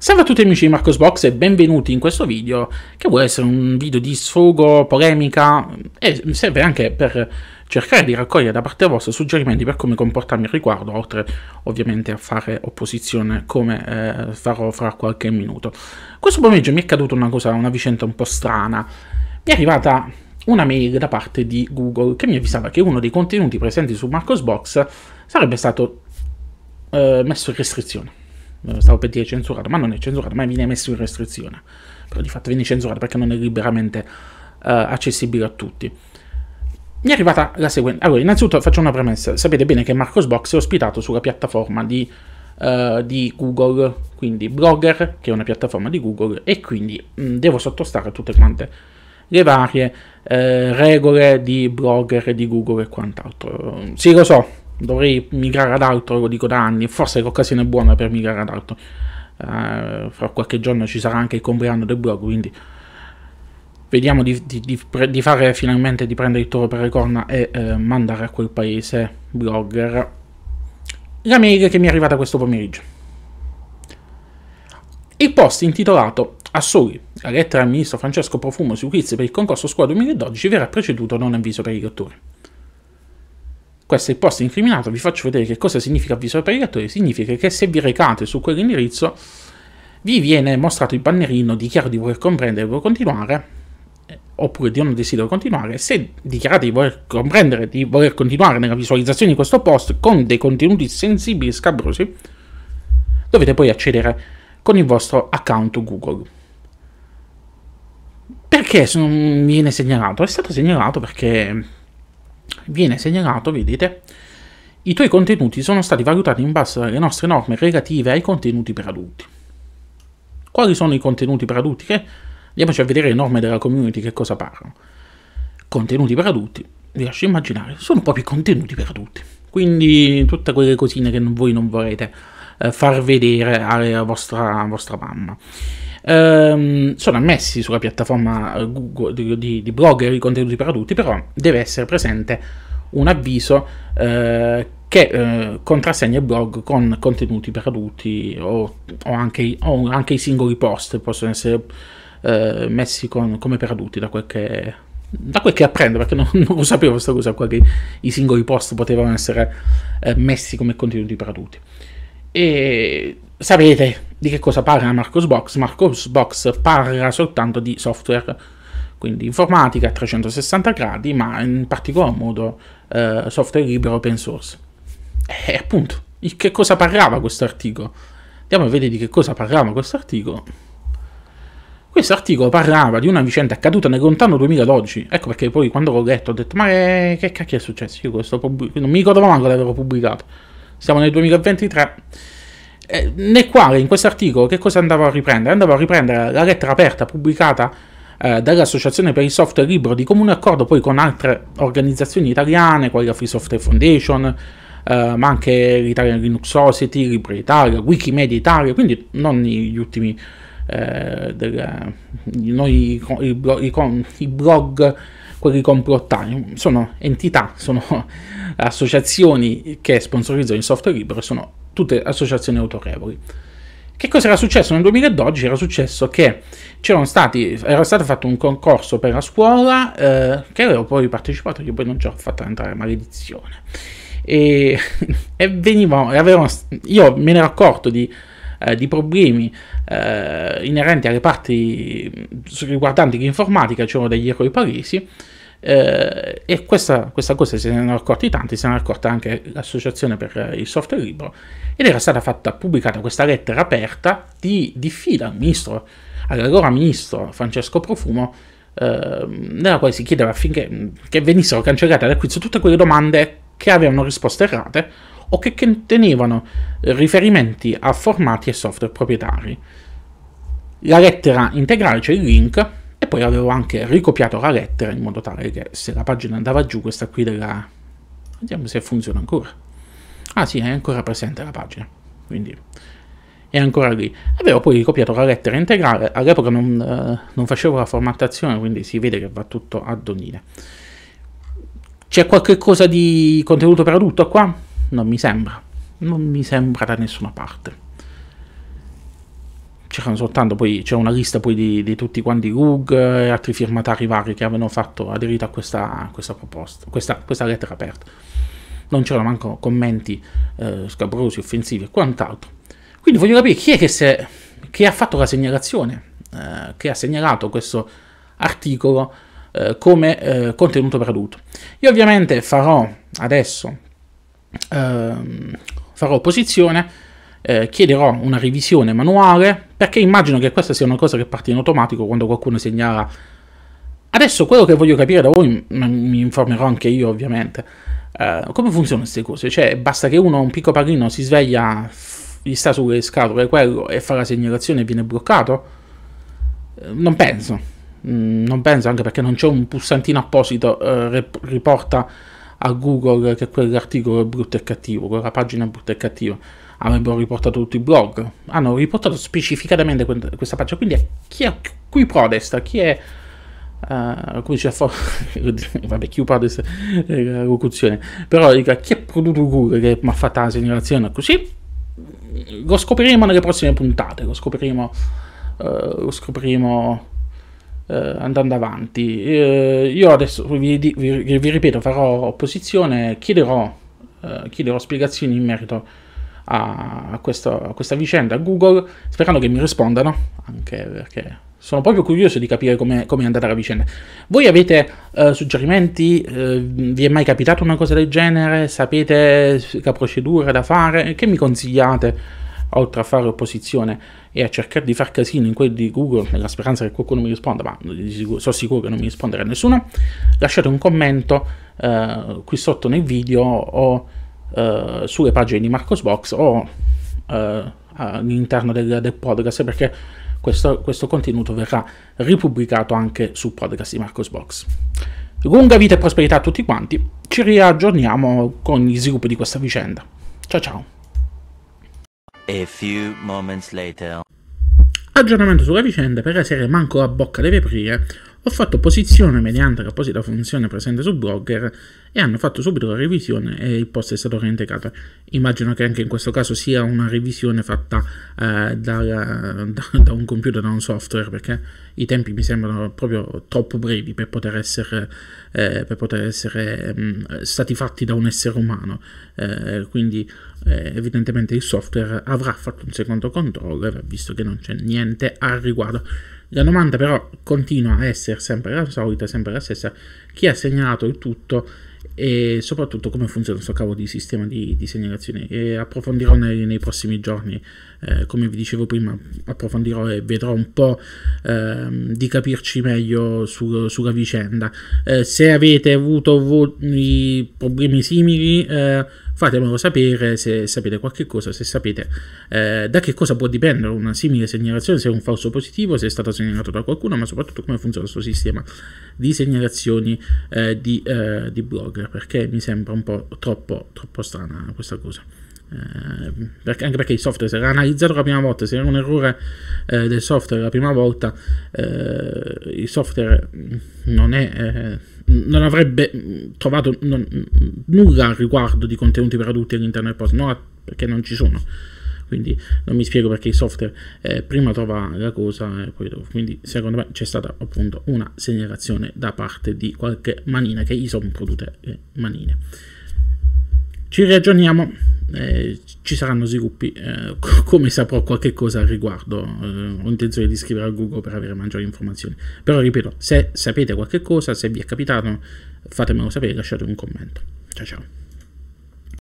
Salve a tutti amici di Marcosbox e benvenuti in questo video che vuole essere un video di sfogo, polemica e serve anche per cercare di raccogliere da parte vostra suggerimenti per come comportarmi al riguardo, oltre ovviamente a fare opposizione come eh, farò fra qualche minuto. Questo pomeriggio mi è caduta una cosa, una vicenda un po' strana. Mi è arrivata una mail da parte di Google che mi avvisava che uno dei contenuti presenti su Marcosbox sarebbe stato eh, messo in restrizione. Eh, stavo per dire censurato, ma non è censurato, ma viene messo in restrizione. Però di fatto viene censurato perché non è liberamente uh, accessibile a tutti. Mi è arrivata la seguente. Allora, innanzitutto faccio una premessa. Sapete bene che Marcosbox è ospitato sulla piattaforma di, uh, di, Google, quindi Blogger, che è una piattaforma di Google, e quindi mh, mm, devo sottostare a tutte quante le varie eh, regole di Blogger, di Google e quant'altro. Sì, lo so, dovrei migrare ad altro, lo dico da anni, forse l'occasione è buona per migrare ad altro. Uh, fra qualche giorno ci sarà anche il compleanno del blog, quindi vediamo di, di, di, di fare finalmente, di prendere il toro per le corna e uh, mandare a quel paese blogger la mail che mi è arrivata questo pomeriggio. Il post intitolato a soli, la lettera al ministro Francesco Profumo sui quiz per il concorso scuola 2012 verrà preceduto da un avviso per i lettori. Questo è il posto incriminato, vi faccio vedere che cosa significa avviso parigatore, significa che se vi recate su quell'indirizzo vi viene mostrato il bannerino dichiaro di voler comprendere e voler continuare, eh, oppure di non desidero continuare, se dichiarate di voler comprendere, di voler continuare nella visualizzazione di questo post con dei contenuti sensibili e scabrosi, dovete poi accedere con il vostro account Google. Perché viene segnalato? È stato segnalato perché viene segnalato, vedete, i tuoi contenuti sono stati valutati in base alle nostre norme relative ai contenuti per adulti. Quali sono i contenuti per adulti? Che, andiamoci cioè a vedere le norme della community che cosa parlano. Contenuti per adulti, vi lascio immaginare, sono proprio contenuti per adulti. Quindi tutte quelle cosine che voi non vorrete eh, far vedere alla vostra, vostra mamma. Um, sono ammessi sulla piattaforma eh, Google di, di, di blogger i contenuti per adulti, però deve essere presente un avviso eh, che eh, contrassegna il blog con contenuti per adulti o, o, anche, o anche, i singoli post possono essere eh, messi con, come per adulti da quel che, da quel che apprendo perché non, non lo sapevo questa cosa qua che i singoli post potevano essere eh, messi come contenuti per adulti. E sapete di che cosa parla Marcos Box? Marcos Box parla soltanto di software, quindi informatica a 360 gradi, ma in particolar modo eh, software libero open source. E eh, appunto, di che cosa parlava questo articolo? Andiamo a vedere di che cosa parlava questo articolo. Questo articolo parlava di una vicenda accaduta nel lontano 2012. Ecco perché poi quando l'ho letto ho detto: Ma eh, che cacchio è successo? Io questo pubblico. Non mi ricordo manco l'avevo pubblicato siamo nel 2023. Eh, nel quale in questo articolo che cosa andavo a riprendere? Andavo a riprendere la lettera aperta pubblicata eh, dall'Associazione per il Software Libero di comune accordo poi con altre organizzazioni italiane, quali la Free Software Foundation, eh, ma anche l'Italian Linux Society, Libre Italia, Wikimedia Italia, quindi non gli ultimi, eh, del, eh, noi, i, i, i blog quelli complottari, sono entità, sono associazioni che sponsorizzano il software libero, sono tutte associazioni autorevoli. Che cosa era successo nel 2012? Era successo che stati, era stato fatto un concorso per la scuola eh, che avevo poi partecipato, io poi non ci ho fatto entrare, maledizione. E, e venivo, avevo, io me ne ero accorto di eh, di problemi eh, inerenti alle parti mm, riguardanti l'informatica, c'erano degli errori palesi. Eh, e questa, questa, cosa se ne erano accorti tanti, se ne era accorta anche l'associazione per il software libero ed era stata fatta, pubblicata questa lettera aperta di diffida al ministro, all'allora ministro Francesco Profumo, eh, nella quale si chiedeva affinché mm, venissero cancellate da quiz tutte quelle domande che avevano risposte errate o che contenevano riferimenti a formati e software proprietari. La lettera integrale, cioè il link, e poi avevo anche ricopiato la lettera in modo tale che se la pagina andava giù, questa qui della... Vediamo se funziona ancora. Ah sì, è ancora presente la pagina, quindi è ancora lì. Avevo poi ricopiato la lettera integrale, all'epoca non, eh, non facevo la formattazione, quindi si vede che va tutto a donnine. C'è qualche cosa di contenuto per adulto qua? non mi sembra, non mi sembra da nessuna parte. C'erano soltanto poi, c'è una lista poi di, di tutti quanti RUG e altri firmatari vari che avevano fatto aderito a questa, questa proposta, questa, questa lettera aperta. Non c'erano manco commenti eh, scabrosi, offensivi e quant'altro. Quindi voglio capire chi è che, se, che ha fatto la segnalazione, eh, che ha segnalato questo articolo eh, come eh, contenuto perduto. Io ovviamente farò adesso ehm, farò opposizione, eh, chiederò una revisione manuale, perché immagino che questa sia una cosa che parte in automatico quando qualcuno segnala. Adesso quello che voglio capire da voi, mi informerò anche io ovviamente, eh, come funzionano queste cose? Cioè basta che uno, un picco pallino, si sveglia, gli sta sulle scatole quello e fa la segnalazione e viene bloccato? Eh, non penso, mm, non penso anche perché non c'è un pulsantino apposito, eh, riporta a Google che quell'articolo è brutto e cattivo, quella pagina è brutta e cattiva. Avrebbero riportato tutti i blog, hanno ah, riportato specificatamente questa pagina. Quindi chi è qui protesta? Chi è. Uh, come diceva for- vabbè chi parla eh, la locuzione però dica, chi è prodotto Google che mi ha fatto la segnalazione così lo scopriremo nelle prossime puntate lo scopriremo, uh, lo scopriremo eh, andando avanti. Eh, io adesso vi, vi, vi, ripeto, farò opposizione, chiederò, eh, chiederò spiegazioni in merito a, questo, a, questa vicenda a Google, sperando che mi rispondano, anche perché sono proprio curioso di capire come è andata la vicenda. Voi avete eh, suggerimenti? Eh, vi è mai capitato una cosa del genere? Sapete la procedura da fare? Che mi consigliate? oltre a fare opposizione e a cercare di far casino in quelli di Google nella speranza che qualcuno mi risponda, ma sono sicuro che non mi risponderà nessuno, lasciate un commento eh, qui sotto nel video o eh, sulle pagine di Marcosbox o eh, all'interno del, del podcast perché questo, questo, contenuto verrà ripubblicato anche sul podcast di Marcosbox. Lunga vita e prosperità a tutti quanti, ci riaggiorniamo con gli sviluppi di questa vicenda. Ciao ciao! A few moments later. Aggiornamento sulla vicenda per la serie Manco la bocca deve aprire, ho fatto posizione mediante l'apposita funzione presente su Blogger e hanno fatto subito la revisione e il post è stato reintegrato. Immagino che anche in questo caso sia una revisione fatta eh, da, da, da, un computer, da un software, perché i tempi mi sembrano proprio troppo brevi per poter essere, eh, per poter essere mh, mm, stati fatti da un essere umano. Eh, quindi eh, evidentemente il software avrà fatto un secondo controllo e avrà visto che non c'è niente al riguardo. La domanda però continua a essere sempre la solita, sempre la stessa, chi ha segnalato il tutto e soprattutto come funziona questo cavo di sistema di, di segnalazione e approfondirò nei, nei prossimi giorni, eh, come vi dicevo prima, approfondirò e vedrò un po' eh, di capirci meglio su, sulla vicenda. Eh, se avete avuto problemi simili eh, fatemelo sapere se sapete qualche cosa, se sapete eh, da che cosa può dipendere una simile segnalazione, se è un falso positivo, se è stato segnalato da qualcuno, ma soprattutto come funziona questo sistema di segnalazioni eh, di, eh, di, blog, perché mi sembra un po' troppo, troppo strana questa cosa. Eh, perché, anche perché il software se era analizzato la prima volta, se era un errore eh, del software la prima volta, eh, il software non è non avrebbe mm, trovato non, mm, nulla al riguardo di contenuti per adulti all'interno del post, no, perché non ci sono. Quindi non mi spiego perché il software eh, prima trova la cosa e poi dopo. Quindi secondo me c'è stata appunto una segnalazione da parte di qualche manina che gli sono prodotte eh, le manine. Ci ragioniamo eh, ci saranno sviluppi, eh, come saprò qualche cosa al riguardo, eh, ho intenzione di scrivere a Google per avere maggiori informazioni, però ripeto, se sapete qualche cosa, se vi è capitato, fatemelo sapere, lasciate un commento. Ciao ciao.